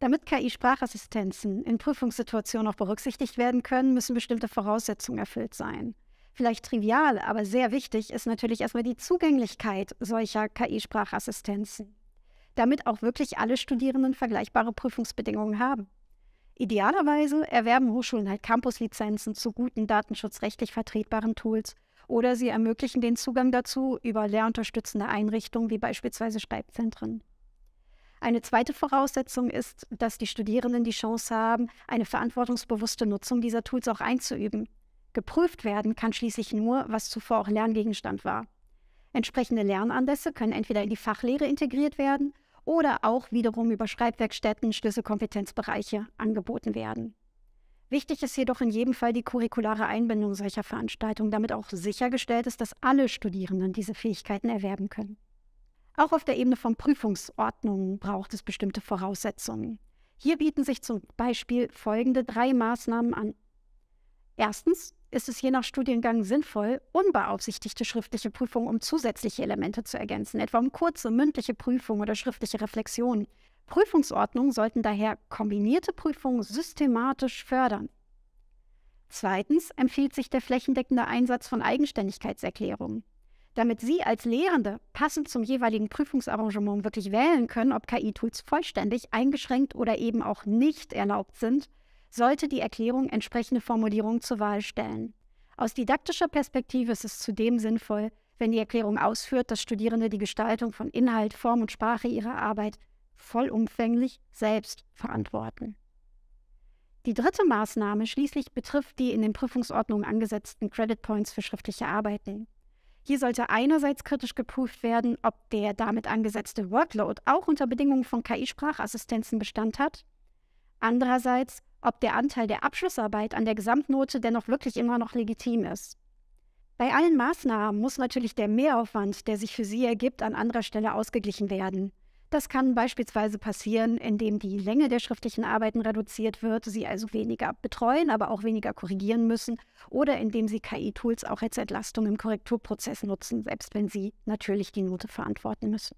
Damit KI-Sprachassistenzen in Prüfungssituationen auch berücksichtigt werden können, müssen bestimmte Voraussetzungen erfüllt sein. Vielleicht trivial, aber sehr wichtig ist natürlich erstmal die Zugänglichkeit solcher KI-Sprachassistenzen, damit auch wirklich alle Studierenden vergleichbare Prüfungsbedingungen haben. Idealerweise erwerben Hochschulen halt Campuslizenzen zu guten datenschutzrechtlich vertretbaren Tools oder sie ermöglichen den Zugang dazu über lehrunterstützende Einrichtungen wie beispielsweise Schreibzentren. Eine zweite Voraussetzung ist, dass die Studierenden die Chance haben, eine verantwortungsbewusste Nutzung dieser Tools auch einzuüben. Geprüft werden kann schließlich nur, was zuvor auch Lerngegenstand war. Entsprechende Lernanlässe können entweder in die Fachlehre integriert werden oder auch wiederum über Schreibwerkstätten Schlüsselkompetenzbereiche angeboten werden. Wichtig ist jedoch in jedem Fall die curriculare Einbindung solcher Veranstaltungen, damit auch sichergestellt ist, dass alle Studierenden diese Fähigkeiten erwerben können. Auch auf der Ebene von Prüfungsordnungen braucht es bestimmte Voraussetzungen. Hier bieten sich zum Beispiel folgende drei Maßnahmen an. Erstens ist es je nach Studiengang sinnvoll, unbeaufsichtigte schriftliche Prüfungen um zusätzliche Elemente zu ergänzen, etwa um kurze mündliche Prüfungen oder schriftliche Reflexionen. Prüfungsordnungen sollten daher kombinierte Prüfungen systematisch fördern. Zweitens empfiehlt sich der flächendeckende Einsatz von Eigenständigkeitserklärungen damit Sie als Lehrende passend zum jeweiligen Prüfungsarrangement wirklich wählen können, ob KI-Tools vollständig, eingeschränkt oder eben auch nicht erlaubt sind, sollte die Erklärung entsprechende Formulierungen zur Wahl stellen. Aus didaktischer Perspektive ist es zudem sinnvoll, wenn die Erklärung ausführt, dass Studierende die Gestaltung von Inhalt, Form und Sprache ihrer Arbeit vollumfänglich selbst verantworten. Die dritte Maßnahme schließlich betrifft die in den Prüfungsordnungen angesetzten Credit Points für schriftliche Arbeiten. Hier sollte einerseits kritisch geprüft werden, ob der damit angesetzte Workload auch unter Bedingungen von KI-Sprachassistenzen Bestand hat. Andererseits, ob der Anteil der Abschlussarbeit an der Gesamtnote dennoch wirklich immer noch legitim ist. Bei allen Maßnahmen muss natürlich der Mehraufwand, der sich für Sie ergibt, an anderer Stelle ausgeglichen werden. Das kann beispielsweise passieren, indem die Länge der schriftlichen Arbeiten reduziert wird, sie also weniger betreuen, aber auch weniger korrigieren müssen oder indem sie KI-Tools auch als Entlastung im Korrekturprozess nutzen, selbst wenn sie natürlich die Note verantworten müssen.